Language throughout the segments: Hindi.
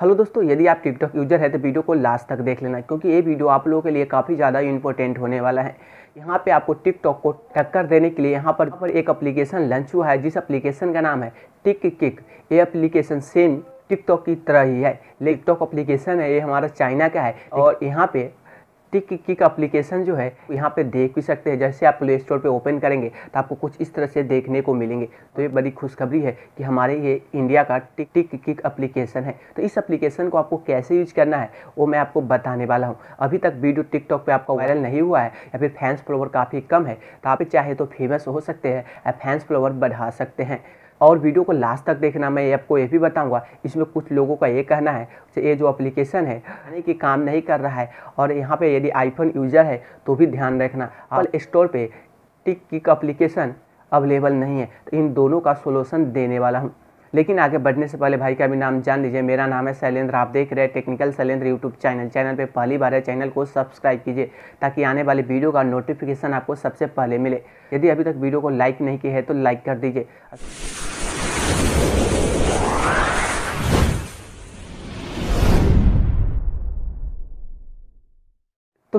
हेलो दोस्तों यदि आप टिकटॉक यूज़र है तो वीडियो को लास्ट तक देख लेना क्योंकि ये वीडियो आप लोगों के लिए काफ़ी ज़्यादा इंपॉर्टेंट होने वाला है यहाँ पे आपको टिकटॉक को टक्कर देने के लिए यहाँ पर पर एक एप्लीकेशन लॉन्च हुआ है जिस एप्लीकेशन का नाम है टिक किक ये एप्लीकेशन सेम टिकटॉक की तरह ही है टिकटॉक एप्लीकेशन है ये हमारा चाइना का है और यहाँ पे टिक किक अप्लीकेशन जो है यहाँ पे देख भी सकते हैं जैसे आप प्ले स्टोर पर ओपन करेंगे तो आपको कुछ इस तरह से देखने को मिलेंगे तो ये बड़ी खुशखबरी है कि हमारे ये इंडिया का टिक टिक किक अप्लीकेशन है तो इस अप्लीकेशन को आपको कैसे यूज करना है वो मैं आपको बताने वाला हूँ अभी तक वीडियो टिकटॉक पर आपका वायरल नहीं हुआ है या फिर फैंस फ्लोवर काफ़ी कम है तो आप चाहे तो फेमस हो सकते हैं या फैंस फ्लोवर बढ़ा सकते हैं और वीडियो को लास्ट तक देखना मैं आपको ये भी बताऊंगा इसमें कुछ लोगों का ये कहना है ये जो एप्लीकेशन है यानी कि काम नहीं कर रहा है और यहाँ पे यदि आईफोन यूज़र है तो भी ध्यान रखना और स्टोर हाँ। पे टिक किक अप्लीकेशन अवेलेबल नहीं है तो इन दोनों का सोल्यूशन देने वाला हूँ लेकिन आगे बढ़ने से पहले भाई का भी नाम जान लीजिए मेरा नाम है शैलेंद्र आप देख रहे हैं technical Shailendra YouTube channel channel पे पहली बार है चैनल को सब्सक्राइब कीजिए ताकि आने वाले वीडियो का नोटिफिकेशन आपको सबसे पहले मिले यदि अभी तक वीडियो को लाइक नहीं किया है तो लाइक कर दीजिए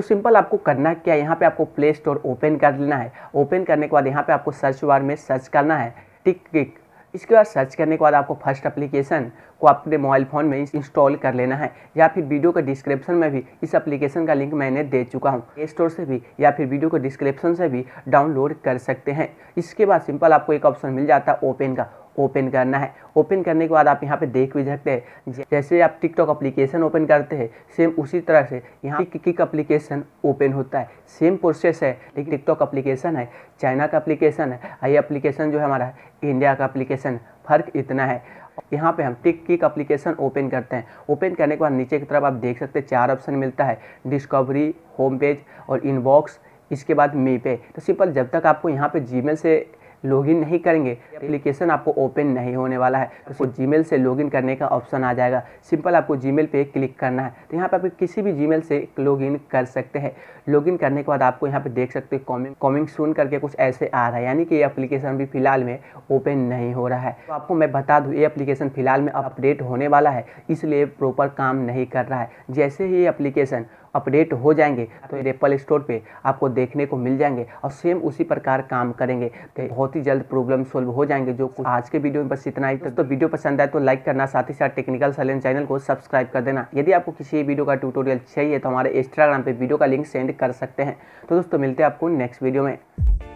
तो सिंपल आपको करना क्या है यहाँ पे आपको प्ले स्टोर ओपन कर लेना है ओपन करने के बाद यहाँ पे आपको सर्च बार में सर्च करना है टिक टिक इसके बाद सर्च करने के बाद आपको फर्स्ट एप्लीकेशन को अपने मोबाइल फ़ोन में इंस्टॉल कर लेना है या फिर वीडियो के डिस्क्रिप्शन में भी इस एप्लीकेशन का लिंक मैंने दे चुका हूँ प्ले स्टोर से भी या फिर वीडियो के डिस्क्रिप्शन से भी डाउनलोड कर सकते हैं इसके बाद सिंपल आपको एक ऑप्शन मिल जाता है ओपन का ओपन करना है ओपन करने के बाद आप यहाँ पे देख भी सकते हैं जैसे आप टिकटॉक अप्लीकेशन ओपन करते हैं सेम उसी तरह से यहाँ किक अप्लीकेशन ओपन होता है सेम प्रोसेस है लेकिन टिकटॉक अप्लीकेशन है चाइना का अप्लीकेशन है ये अप्लीकेशन जो है हमारा इंडिया का अप्लीकेशन फ़र्क इतना है यहाँ पे हम टिक किक अप्लीकेशन ओपन करते हैं ओपन करने के बाद नीचे की तरफ आप देख सकते हैं चार ऑप्शन मिलता है डिस्कवरी होम पेज और इनबॉक्स इसके बाद मी पे तो सिंपल जब तक आपको यहाँ पे जीमेल से लॉगिन नहीं करेंगे एप्लीकेशन आपको ओपन नहीं होने वाला है तो मेल से लॉगिन करने का ऑप्शन आ जाएगा सिंपल आपको जी मेल क्लिक करना है तो यहाँ पर आप किसी भी जी से लॉगिन कर सकते हैं लॉगिन करने के बाद आपको यहाँ पे देख सकते कॉमिंग कॉमिंग सुन करके कुछ ऐसे आ रहा है यानी कि ये अप्लीकेशन भी फिलहाल में ओपन नहीं हो रहा है तो आपको मैं बता दूँ ये एप्लीकेशन फिलहाल में अपडेट होने वाला है इसलिए प्रॉपर काम नहीं कर रहा है जैसे ही ये अप्लीकेशन अपडेट हो जाएंगे तो एप्पल स्टोर पे आपको देखने को मिल जाएंगे और सेम उसी प्रकार काम करेंगे तो बहुत ही जल्द प्रॉब्लम सोल्व हो जाएंगे जो आज के वीडियो में बस इतना ही तो वीडियो पसंद आए तो लाइक करना साथ ही साथ टेक्निकल सलेन चैनल को सब्सक्राइब कर देना यदि आपको किसी वीडियो का ट्यूटोरियल चाहिए तो हमारे इंस्टाग्राम पर वीडियो का लिंक सेंड कर सकते हैं तो दोस्तों मिलते हैं आपको नेक्स्ट वीडियो में